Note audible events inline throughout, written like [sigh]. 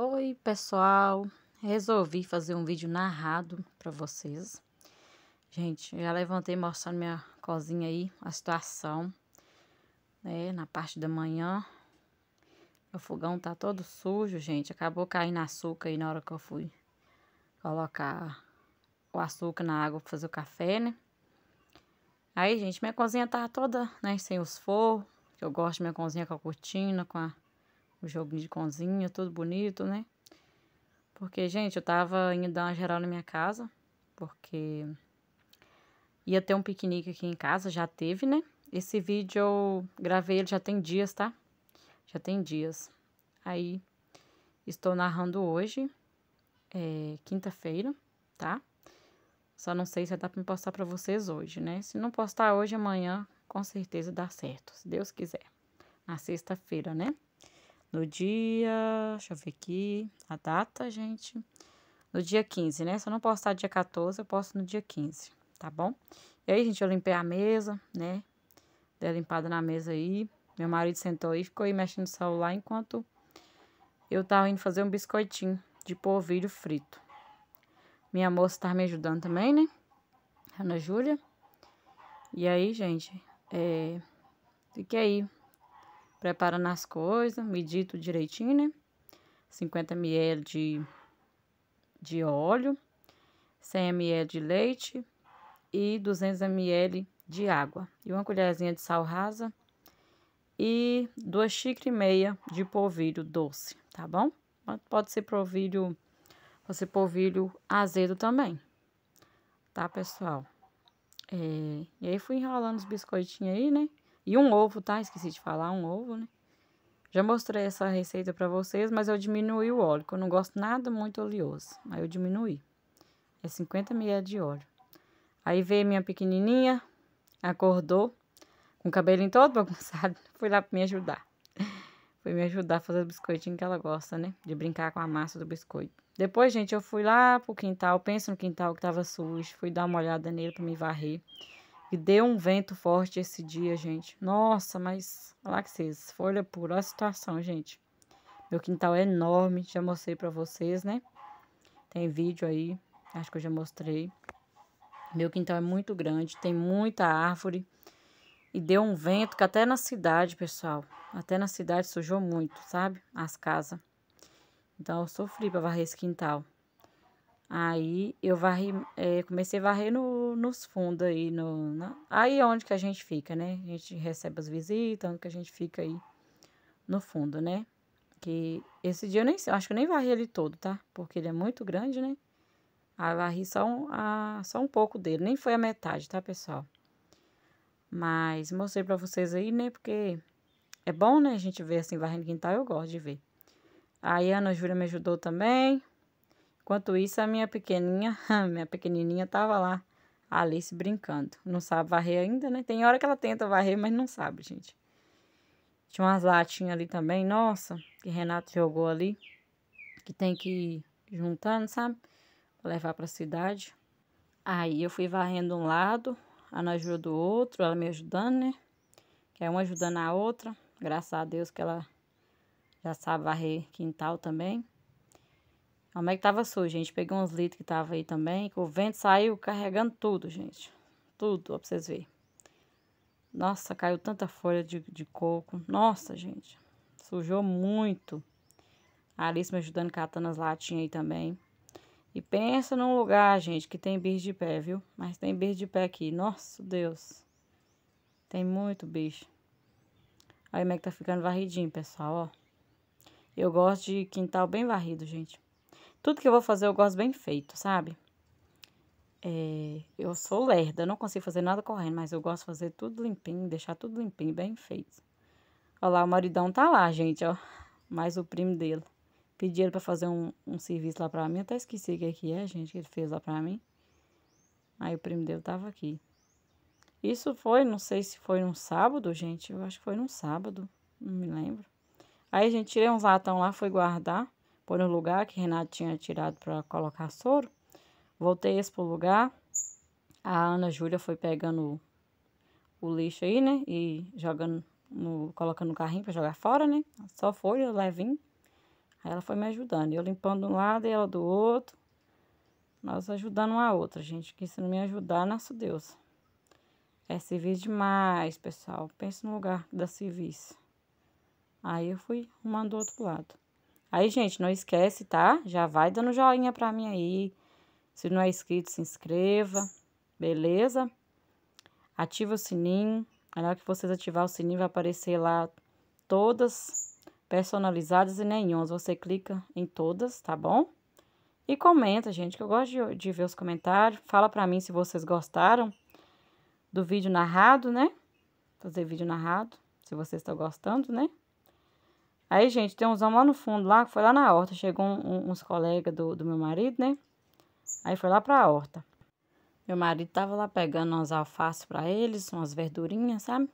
Oi, pessoal. Resolvi fazer um vídeo narrado para vocês. Gente, já levantei mostrando minha cozinha aí, a situação, né, na parte da manhã. O fogão tá todo sujo, gente. Acabou caindo açúcar aí na hora que eu fui colocar o açúcar na água para fazer o café, né? Aí, gente, minha cozinha tá toda, né, sem os forros. Eu gosto de minha cozinha com a cortina, com a o joguinho de cozinha, tudo bonito, né? Porque, gente, eu tava indo dar uma geral na minha casa, porque ia ter um piquenique aqui em casa, já teve, né? Esse vídeo eu gravei, ele já tem dias, tá? Já tem dias. Aí, estou narrando hoje, é, quinta-feira, tá? Só não sei se dá pra me postar pra vocês hoje, né? Se não postar hoje, amanhã, com certeza dá certo, se Deus quiser. Na sexta-feira, né? no dia. Deixa eu ver aqui a data, gente. No dia 15, né? Se eu não postar dia 14, eu posto no dia 15, tá bom? E aí, gente, eu limpei a mesa, né? Dei limpada na mesa aí. Meu marido sentou aí, ficou aí mexendo no celular enquanto eu tava indo fazer um biscoitinho de polvilho frito. Minha moça tá me ajudando também, né? Ana Júlia. E aí, gente, é... Fiquei aí Preparando as coisas, medito direitinho, né? 50 ml de, de óleo, 100 ml de leite e 200 ml de água. E uma colherzinha de sal rasa e duas xícaras e meia de polvilho doce, tá bom? Pode ser polvilho, pode ser polvilho azedo também, tá, pessoal? É, e aí fui enrolando os biscoitinhos aí, né? E um ovo, tá? Esqueci de falar, um ovo, né? Já mostrei essa receita para vocês, mas eu diminui o óleo, que eu não gosto nada muito oleoso. Aí eu diminui É 50 ml de óleo. Aí veio minha pequenininha, acordou, com o cabelinho todo [laughs] bagunçado, foi lá pra me ajudar. Foi me ajudar a fazer o biscoitinho que ela gosta, né? De brincar com a massa do biscoito. Depois, gente, eu fui lá pro quintal, penso no quintal que tava sujo, fui dar uma olhada nele para me varrer. E deu um vento forte esse dia, gente. Nossa, mas lá que vocês, folha pura, olha a situação, gente. Meu quintal é enorme, já mostrei pra vocês, né? Tem vídeo aí, acho que eu já mostrei. Meu quintal é muito grande, tem muita árvore. E deu um vento que até na cidade, pessoal, até na cidade sujou muito, sabe? As casas. Então eu sofri pra varrer esse quintal. Aí eu varri, é, comecei a varrer no, nos fundos aí, no, na, aí é onde que a gente fica, né? A gente recebe as visitas, onde que a gente fica aí no fundo, né? Que esse dia eu nem acho que eu nem varri ele todo, tá? Porque ele é muito grande, né? Aí varri só um, a, só um pouco dele, nem foi a metade, tá, pessoal? Mas mostrei pra vocês aí, né? Porque é bom, né? A gente ver assim, varrendo quintal, eu gosto de ver. Aí a Ana Júlia me ajudou também. Enquanto isso, a minha pequenininha, [laughs] minha pequenininha tava lá, Alice brincando. Não sabe varrer ainda, né? Tem hora que ela tenta varrer, mas não sabe, gente. Tinha umas latinhas ali também, nossa, que Renato jogou ali, que tem que ir juntando, sabe? Pra levar pra cidade. Aí eu fui varrendo um lado, a Ana ajuda o outro, ela me ajudando, né? Que é uma ajudando a outra. Graças a Deus que ela já sabe varrer quintal também. Como é que tava sujo, gente? Peguei uns litros que tava aí também, que o vento saiu carregando tudo, gente. Tudo, ó, pra vocês verem. Nossa, caiu tanta folha de, de coco. Nossa, gente. Sujou muito. A Alice me ajudando catando as latinhas aí também. E pensa num lugar, gente, que tem bicho de pé, viu? Mas tem bicho de pé aqui. Nossa, Deus. Tem muito bicho. Aí como é que tá ficando varridinho, pessoal, ó. Eu gosto de quintal bem varrido, gente. Tudo que eu vou fazer, eu gosto bem feito, sabe? É, eu sou lerda, não consigo fazer nada correndo, mas eu gosto de fazer tudo limpinho, deixar tudo limpinho, bem feito. Olha lá, o maridão tá lá, gente, ó. Mais o primo dele. Pedi ele pra fazer um, um serviço lá pra mim. até esqueci o que, é é, gente, que ele fez lá pra mim. Aí o primo dele tava aqui. Isso foi, não sei se foi num sábado, gente. Eu acho que foi num sábado, não me lembro. Aí, gente, tirei uns latão lá, fui guardar pôr no lugar que Renato tinha tirado para colocar soro. Voltei esse pro lugar. A Ana Júlia foi pegando o, lixo aí, né? E jogando, no, colocando no carrinho para jogar fora, né? Só folha, levinho. Aí ela foi me ajudando. Eu limpando um lado e ela do outro. Nós ajudando uma a outra, gente. Que se não me ajudar, nosso Deus. É serviço demais, pessoal. Pensa no lugar da serviço Aí eu fui arrumando do outro lado. Aí, gente, não esquece, tá? Já vai dando joinha pra mim aí. Se não é inscrito, se inscreva, beleza? Ativa o sininho. Na hora que vocês ativar o sininho, vai aparecer lá todas personalizadas e nenhuma. Você clica em todas, tá bom? E comenta, gente, que eu gosto de, de ver os comentários. Fala pra mim se vocês gostaram do vídeo narrado, né? Fazer vídeo narrado, se vocês estão gostando, né? Aí, gente, tem uns homens lá no fundo, lá, que foi lá na horta. Chegou um, uns colegas do, do meu marido, né? Aí foi lá pra horta. Meu marido tava lá pegando umas alfaces para eles, umas verdurinhas, sabe?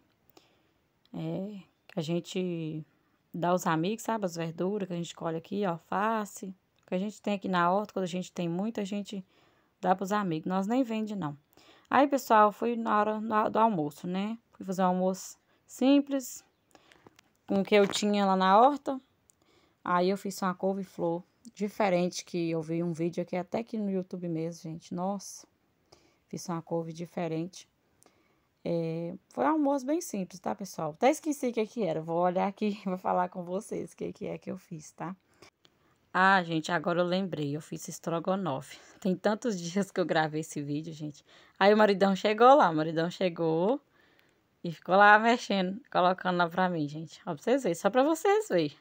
É, que a gente dá aos amigos, sabe? As verduras que a gente colhe aqui, alface. Que a gente tem aqui na horta, quando a gente tem muito, a gente dá pros amigos. Nós nem vende, não. Aí, pessoal, fui na hora do almoço, né? Fui fazer um almoço simples, com o que eu tinha lá na horta. Aí eu fiz uma couve-flor diferente que eu vi um vídeo aqui até aqui no YouTube mesmo, gente. Nossa, fiz uma couve diferente. É, foi um almoço bem simples, tá, pessoal? Até esqueci o que, que era. Vou olhar aqui [laughs] vou falar com vocês o que, que é que eu fiz, tá? Ah, gente, agora eu lembrei. Eu fiz estrogonofe. Tem tantos [laughs] dias que eu gravei esse vídeo, gente. Aí o maridão chegou lá. O maridão chegou e ficou lá mexendo, colocando lá pra mim, gente. Ó, pra vocês verem, só pra vocês verem.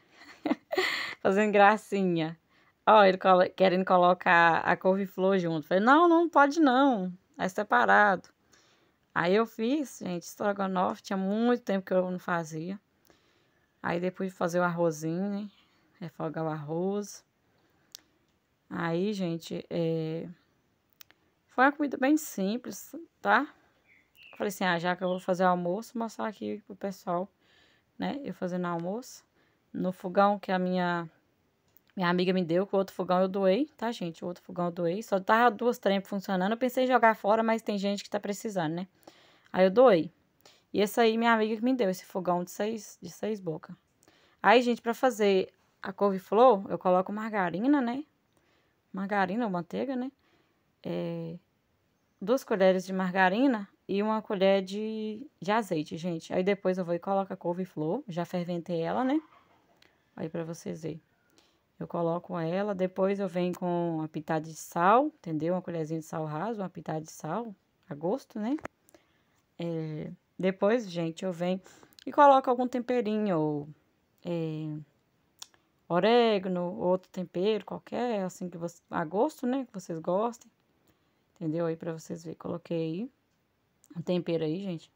[laughs] Fazendo gracinha. Ó, ele colo querendo colocar a couve-flor junto. Falei, não, não pode não. É separado. Aí eu fiz, gente, estrogonofe. Tinha muito tempo que eu não fazia. Aí depois de fazer o arrozinho, né? Refogar o arroz. Aí, gente, é... foi uma comida bem simples, Tá? falei assim, ah, já que eu vou fazer o almoço, mostrar aqui pro pessoal, né? Eu fazendo almoço. No fogão que a minha, minha amiga me deu, que o outro fogão eu doei, tá, gente? O outro fogão eu doei. Só tava duas trempas funcionando. Eu pensei em jogar fora, mas tem gente que tá precisando, né? Aí eu doei. E esse aí, minha amiga que me deu, esse fogão de seis, de seis bocas. Aí, gente, pra fazer a couve-flor, eu coloco margarina, né? Margarina ou manteiga, né? É, duas colheres de margarina, e uma colher de, de azeite, gente. Aí depois eu vou e coloco a couve-flor, já ferventei ela, né? Aí pra vocês verem. Eu coloco ela, depois eu venho com uma pitada de sal, entendeu? Uma colherzinha de sal raso, uma pitada de sal, a gosto, né? É, depois, gente, eu venho e coloco algum temperinho, ou é, orégano, outro tempero qualquer, assim que você, a gosto, né? Que vocês gostem, entendeu? Aí pra vocês verem, coloquei aí um tempero aí, gente.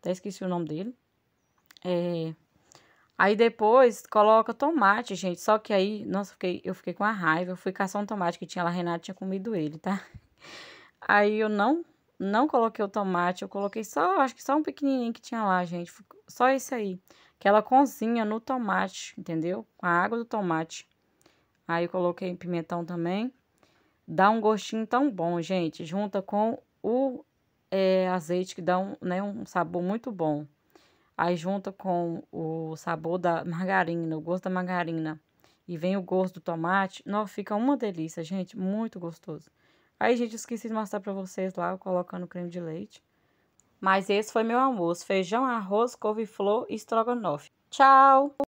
Até esqueci o nome dele. É... Aí depois coloca tomate, gente. Só que aí, nossa, fiquei, eu fiquei com a raiva. Eu fui caçar um tomate que tinha lá, a Renata tinha comido ele, tá? [laughs] Aí eu não não coloquei o tomate, eu coloquei só, acho que só um pequenininho que tinha lá, gente. Só esse aí. Que ela cozinha no tomate, entendeu? Com a água do tomate. Aí eu coloquei pimentão também. Dá um gostinho tão bom, gente. Junta com o é, azeite que dá um, né, um sabor muito bom. Aí junta com o sabor da margarina, o gosto da margarina e vem o gosto do tomate, nossa, fica uma delícia, gente, muito gostoso. Aí, gente, esqueci de mostrar pra vocês lá, colocando creme de leite. Mas esse foi meu almoço, feijão, arroz, couve-flor e estrogonofe. Tchau!